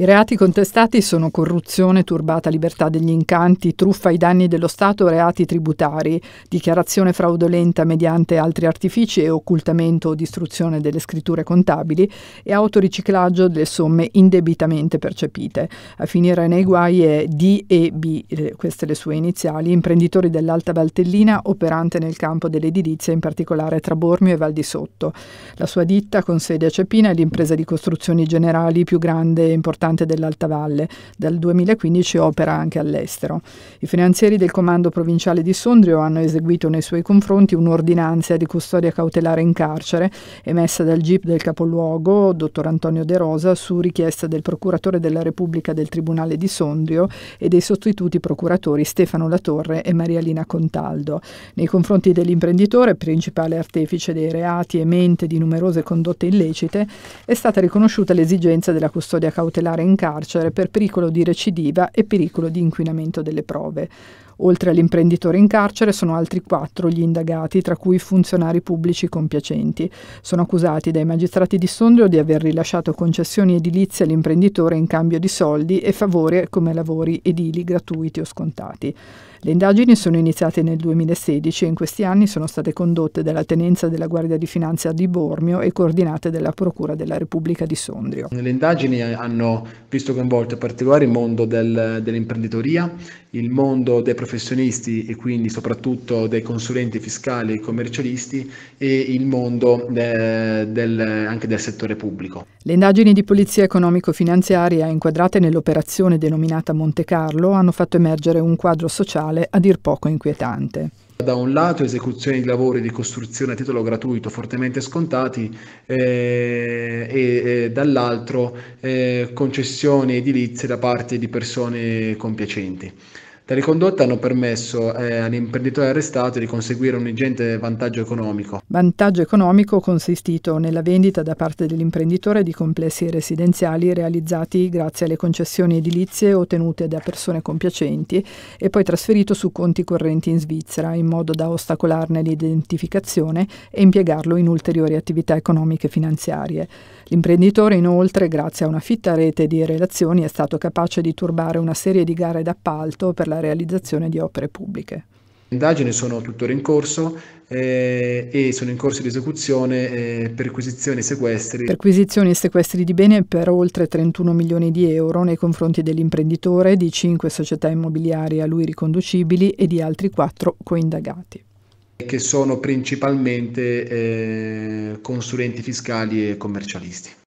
I reati contestati sono corruzione, turbata libertà degli incanti, truffa ai danni dello Stato, reati tributari, dichiarazione fraudolenta mediante altri artifici e occultamento o distruzione delle scritture contabili e autoriciclaggio delle somme indebitamente percepite. A finire nei guai è DEB, eh, queste le sue iniziali, imprenditori dell'Alta Valtellina operante nel campo dell'edilizia, in particolare tra Bormio e Val di Sotto. La sua ditta con sede a Cepina è l'impresa di costruzioni generali più grande e importante comandante dell'Alta Valle. Dal 2015 opera anche all'estero. I finanzieri del comando provinciale di Sondrio hanno eseguito nei suoi confronti un'ordinanza di custodia cautelare in carcere emessa dal GIP del capoluogo, dottor Antonio De Rosa, su richiesta del procuratore della Repubblica del Tribunale di Sondrio e dei sostituti procuratori Stefano Latorre e Marialina Contaldo. Nei confronti dell'imprenditore, principale artefice dei reati e mente di numerose condotte illecite, è stata riconosciuta l'esigenza della custodia cautelare andare in carcere per pericolo di recidiva e pericolo di inquinamento delle prove. Oltre all'imprenditore in carcere sono altri quattro gli indagati, tra cui funzionari pubblici compiacenti. Sono accusati dai magistrati di Sondrio di aver rilasciato concessioni edilizie all'imprenditore in cambio di soldi e favore come lavori edili gratuiti o scontati. Le indagini sono iniziate nel 2016 e in questi anni sono state condotte dalla tenenza della Guardia di Finanza di Bormio e coordinate dalla Procura della Repubblica di Sondrio. Le indagini hanno visto coinvolto in particolare il mondo del, dell'imprenditoria, il mondo dei professionisti professionisti e quindi soprattutto dei consulenti fiscali e commercialisti e il mondo de, eh, del, anche del settore pubblico. Le indagini di polizia economico-finanziaria inquadrate nell'operazione denominata Monte Carlo hanno fatto emergere un quadro sociale a dir poco inquietante. Da un lato esecuzioni di lavori di costruzione a titolo gratuito fortemente scontati eh, e, e dall'altro eh, concessioni edilizie da parte di persone compiacenti. Tali condotte hanno permesso eh, all'imprenditore arrestato di conseguire un ingente vantaggio economico. Vantaggio economico consistito nella vendita da parte dell'imprenditore di complessi residenziali realizzati grazie alle concessioni edilizie ottenute da persone compiacenti e poi trasferito su conti correnti in Svizzera in modo da ostacolarne l'identificazione e impiegarlo in ulteriori attività economiche e finanziarie. L'imprenditore inoltre, grazie a una fitta rete di relazioni, è stato capace di turbare una serie di gare d'appalto per la realizzazione di opere pubbliche. Le indagini sono tuttora in corso eh, e sono in corso di esecuzione eh, perquisizioni e sequestri. Perquisizioni e sequestri di bene per oltre 31 milioni di euro nei confronti dell'imprenditore, di cinque società immobiliari a lui riconducibili e di altri quattro coindagati. Che sono principalmente eh, consulenti fiscali e commercialisti.